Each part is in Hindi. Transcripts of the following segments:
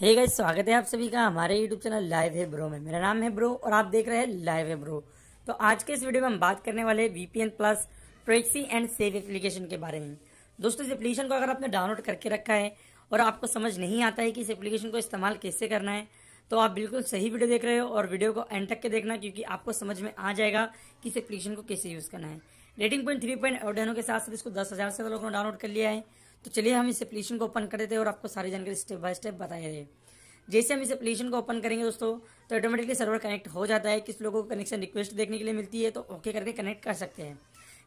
हे hey गाइस स्वागत है आप सभी का हमारे यूट्यूब चैनल लाइव है ब्रो में मेरा नाम है ब्रो और आप देख रहे हैं लाइव है ब्रो तो आज के इस वीडियो में हम बात करने वाले हैं VPN plus proxy and save application के बारे में दोस्तों इस एप्लीकेशन को अगर आपने डाउनलोड करके रखा है और आपको समझ नहीं आता है कि इस एप्लीकेशन को इस्तेमाल कैसे करना है तो आप बिल्कुल सही वीडियो देख रहे हो और वीडियो को एंड तक के देखना क्योंकि आपको समझ में आ जाएगा कि इस एप्लीकेशन को कैसे यूज करना है रेटिंग पॉइंट थ्री पॉइंट के साथ साथ इसको दस हजार से लोगों ने डाउनलोड कर लिया है तो चलिए हम इस एप्लीकेशन को ओपन कर देते हैं और आपको सारी जानकारी स्टेप बाय स्टेप बताए दें जैसे हम इस एप्लीकेशन को ओपन करेंगे दोस्तों तो ऑटोमेटिकली सर्वर कनेक्ट हो जाता है किस लोगों को कनेक्शन रिक्वेस्ट देखने के लिए मिलती है तो ओके करके कनेक्ट कर सकते हैं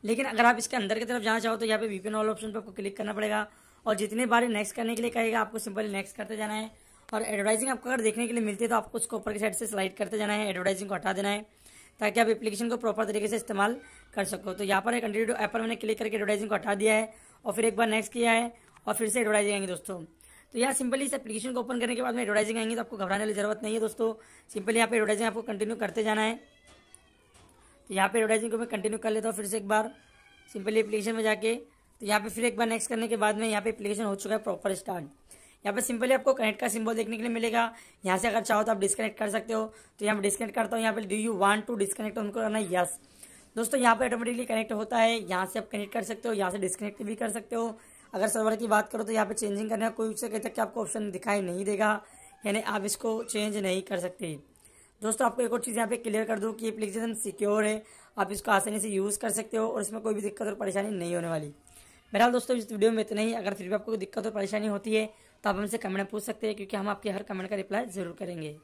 लेकिन अगर आप इसके अंदर की तरफ जाना चाहो तो यहाँ पे वीपीएन ऑल ऑप्शन पर आपको क्लिक करना पड़ेगा और जितने बार नेक्स्ट करने के लिए कहेगा आपको सिंपल नेक्स्ट करते जाना है और एडवर्टाइजिंग आपको अगर देखने के लिए मिलती है तो आपको उसको ऊपर की साइड से स्लाइड करते जाना है एडवर्टाइजिंग को हटा देना है ताकि आप एप्लीकेशन को प्रॉपर तरीके से इस्तेमाल कर सको तो यहाँ पर एक अंडर ऐप पर मैंने क्लिक करके एडवर्टाइजिंग को हटा दिया है और फिर एक बार नेक्स्ट किया है और फिर से एडवर्टाइजिंग आएंगे दोस्तों तो यहाँ सिंपली इस एप्लीकेशन को ओपन करने के बाद में एडवर्टाइजिंग आएंगे तो आपको घबराने की जरूरत नहीं है दोस्तों सिंपली यहाँ पर एडवर्टाइजिंग आपको कंटिन्यू करते जाना है तो यहाँ पर एडवर्टाइजिंग को मैं कंटिन्यू कर लेता हूँ फिर से एक बार सिंपली एप्लीकेशन में जाके तो यहाँ पर फिर एक बार नेक्स्ट करने के बाद में यहाँ पर एप्लीकेशन हो चुका है प्रॉपर स्टार्ट यहाँ पे सिंपली आपको कनेक्ट का सिंबल देखने के लिए मिलेगा यहाँ से अगर चाहो तो आप डिस्कनेक्ट कर सकते हो तो यहाँ पर डिस्कनेक्ट करता हूँ यहाँ पे do you want to disconnect उनको करना यस दोस्तों यहाँ पे ऑटोमेटिकली कनेक्ट होता है यहाँ से आप कनेक्ट कर सकते हो यहाँ से डिस्कनेक्ट भी कर सकते हो अगर सर्वर की बात करो तो यहाँ पे चेंजिंग करने का कोई से कहीं तक आपको ऑप्शन दिखाई नहीं देगा यानी आप इसको चेंज नहीं कर सकते दोस्तों आपको एक और चीज़ यहाँ पे क्लियर कर दूँ कि एप्लीकेशन सिक्योर है आप इसको आसानी से यूज़ कर सकते हो और इसमें कोई भी दिक्कत और परेशानी नहीं होने वाली बहरहाल दोस्तों इस वीडियो में इतना ही अगर फिर भी आपको दिक्कत और परेशानी होती है तो आप हमसे कमेंट पूछ सकते हैं क्योंकि हम आपके हर कमेंट का रिप्लाई जरूर करेंगे